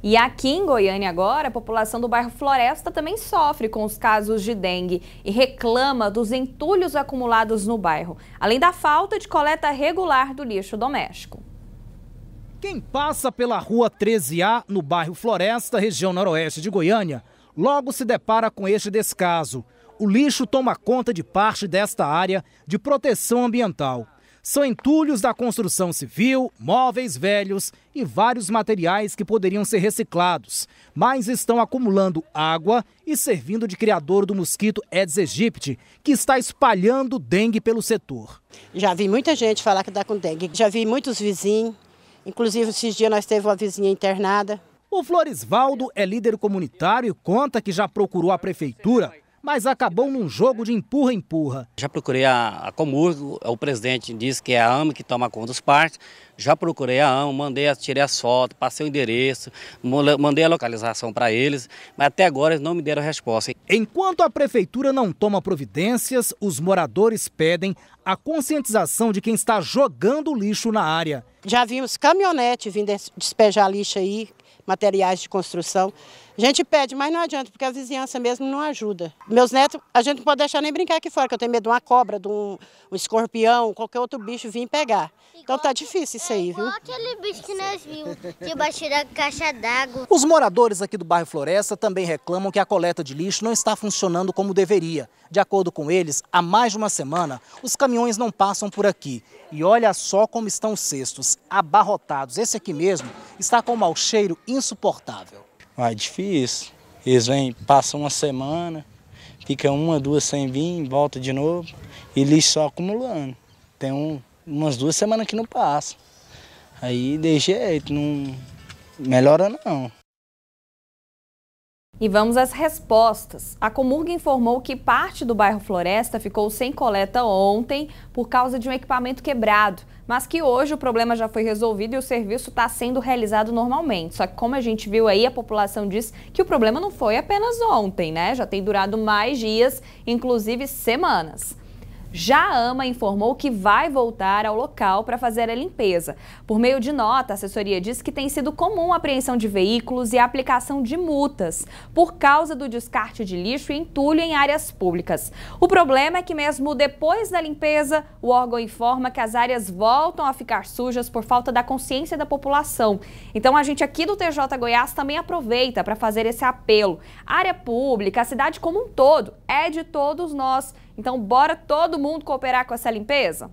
E aqui em Goiânia agora, a população do bairro Floresta também sofre com os casos de dengue e reclama dos entulhos acumulados no bairro, além da falta de coleta regular do lixo doméstico. Quem passa pela rua 13A, no bairro Floresta, região noroeste de Goiânia, logo se depara com este descaso. O lixo toma conta de parte desta área de proteção ambiental são entulhos da construção civil, móveis velhos e vários materiais que poderiam ser reciclados, mas estão acumulando água e servindo de criador do mosquito Aedes aegypti, que está espalhando dengue pelo setor. Já vi muita gente falar que está com dengue, já vi muitos vizinhos, inclusive esses dias nós teve uma vizinha internada. O Floresvaldo é líder comunitário e conta que já procurou a prefeitura mas acabou num jogo de empurra-empurra. Já procurei a, a Comurgo, o presidente disse que é a AME que toma conta dos parques. Já procurei a AME, mandei, tirei as fotos, passei o endereço, mandei a localização para eles, mas até agora eles não me deram resposta. Enquanto a prefeitura não toma providências, os moradores pedem a conscientização de quem está jogando lixo na área. Já vimos caminhonete vindo despejar lixo aí, materiais de construção. A gente pede, mas não adianta, porque a vizinhança mesmo não ajuda. Meus netos, a gente não pode deixar nem brincar aqui fora, que eu tenho medo de uma cobra, de um, um escorpião, qualquer outro bicho vir pegar. Então tá difícil isso é aí, viu? É aquele bicho que nós vimos, debaixo da caixa d'água. Os moradores aqui do bairro Floresta também reclamam que a coleta de lixo não está funcionando como deveria. De acordo com eles, há mais de uma semana, os caminhões não passam por aqui. E olha só como estão os cestos, abarrotados. Esse aqui mesmo está com um mau cheiro insuportável. Ah, é difícil. Eles vêm, passam uma semana, fica uma, duas sem vir, volta de novo e lixo só acumulando. Tem um, umas duas semanas que não passa. Aí de jeito, não melhora não. E vamos às respostas. A Comurg informou que parte do bairro Floresta ficou sem coleta ontem por causa de um equipamento quebrado, mas que hoje o problema já foi resolvido e o serviço está sendo realizado normalmente. Só que como a gente viu aí, a população diz que o problema não foi apenas ontem, né? Já tem durado mais dias, inclusive semanas. Já a AMA informou que vai voltar ao local para fazer a limpeza. Por meio de nota, a assessoria diz que tem sido comum a apreensão de veículos e a aplicação de multas por causa do descarte de lixo e entulho em áreas públicas. O problema é que mesmo depois da limpeza, o órgão informa que as áreas voltam a ficar sujas por falta da consciência da população. Então a gente aqui do TJ Goiás também aproveita para fazer esse apelo. A área pública, a cidade como um todo, é de todos nós. Então, bora todo mundo cooperar com essa limpeza?